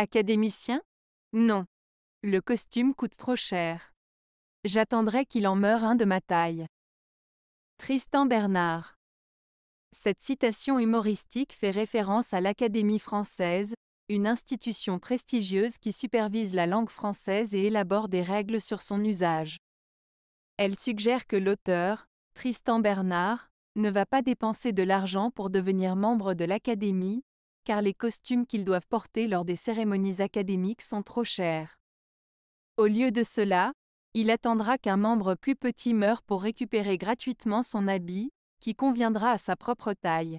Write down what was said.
Académicien Non. Le costume coûte trop cher. J'attendrai qu'il en meure un de ma taille. Tristan Bernard. Cette citation humoristique fait référence à l'Académie française, une institution prestigieuse qui supervise la langue française et élabore des règles sur son usage. Elle suggère que l'auteur, Tristan Bernard, ne va pas dépenser de l'argent pour devenir membre de l'Académie, car les costumes qu'ils doivent porter lors des cérémonies académiques sont trop chers. Au lieu de cela, il attendra qu'un membre plus petit meure pour récupérer gratuitement son habit, qui conviendra à sa propre taille.